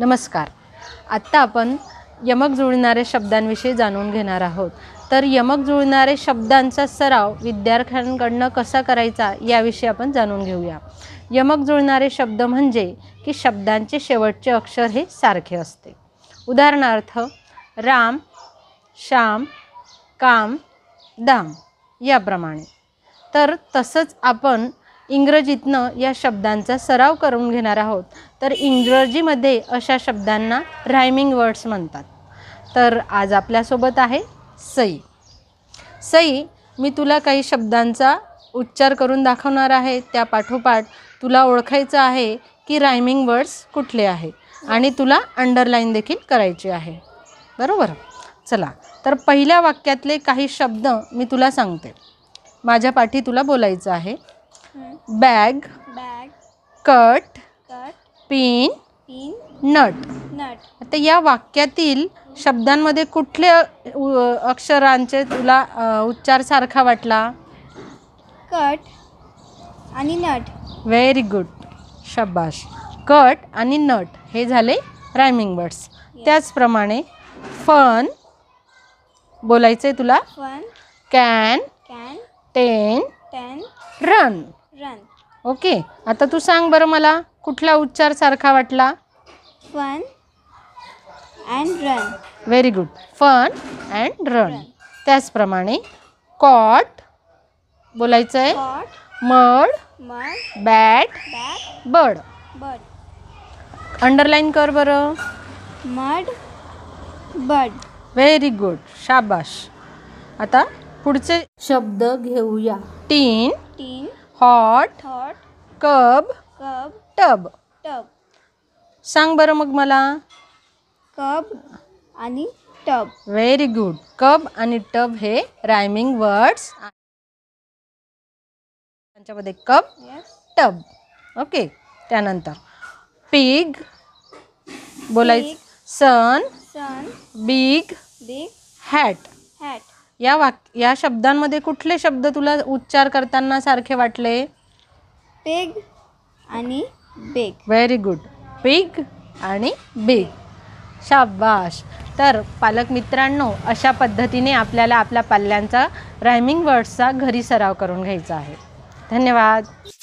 नमस्कार आत्ता आपण यमक जुळणारे शब्दांविषयी जाणून घेणार आहोत तर यमक जुळणारे शब्दांचा सराव विद्यार्थ्यांकडनं कसा करायचा याविषयी आपण जाणून घेऊया यमक जुळणारे शब्द म्हणजे की शब्दांचे शेवटचे अक्षर हे सारखे असते उदाहरणार्थ राम श्याम काम दाम याप्रमाणे तर तसंच आपण इंग्रजीतनं या शब्दांचा सराव करून घेणार आहोत तर इंग्रजीमध्ये अशा शब्दांना रायमिंग वर्ड्स म्हणतात तर आज आपल्यासोबत आहे सई सई मी तुला काही शब्दांचा उच्चार करून दाखवणार आहे त्या पाठोपाठ तुला ओळखायचं आहे की रायमिंग वर्ड्स कुठले आहे आणि तुला अंडरलाईन देखील करायची आहे बरोबर चला तर पहिल्या वाक्यातले काही शब्द मी तुला सांगते माझ्या पाठी तुला बोलायचं आहे bag bag cut cut pin pin nut nut आता या वाक्यातील शब्दांमध्ये कुठले अक्षरांचे तुला उच्चार सारखा वाटला कट आणि नट व्हेरी गुड शब्बाश कट आणि नट हे झाले रायमिंग वर्ड्स त्याचप्रमाणे फन बोलायचं तुला fun can can ten ten run okay आता तू सांग बरं मला कुठला उच्चार सारखा वाटला fun and run very good fun and run त्याचप्रमाणे कॉट बोलायचं आहे mud mud bat bud bud underline कर बरं मड बड व्हेरी गुड शाबाश आता पुढचे शब्द घेऊया टीन टीन हॉट हॉट कब कब टब टब सांग बरं मग मला कब आणि टब व्हेरी गुड कब आणि टब हे रायमिंग वर्ड्स त्यांच्यामध्ये कब टब ओके त्यानंतर पिग बोलायचं sun sun big big hat hat या वाक या शब्दांमध्ये कुठले शब्द तुला उच्चार करताना सारखे वाटले पेग आणि बेग व्हेरी गुड पेग आणि बेग शाबाश तर पालक मित्रांनो अशा पद्धतीने आपल्याला आपल्या पाल्यांचा रायमिंग वर्ड्सचा घरी सराव करून घ्यायचा आहे धन्यवाद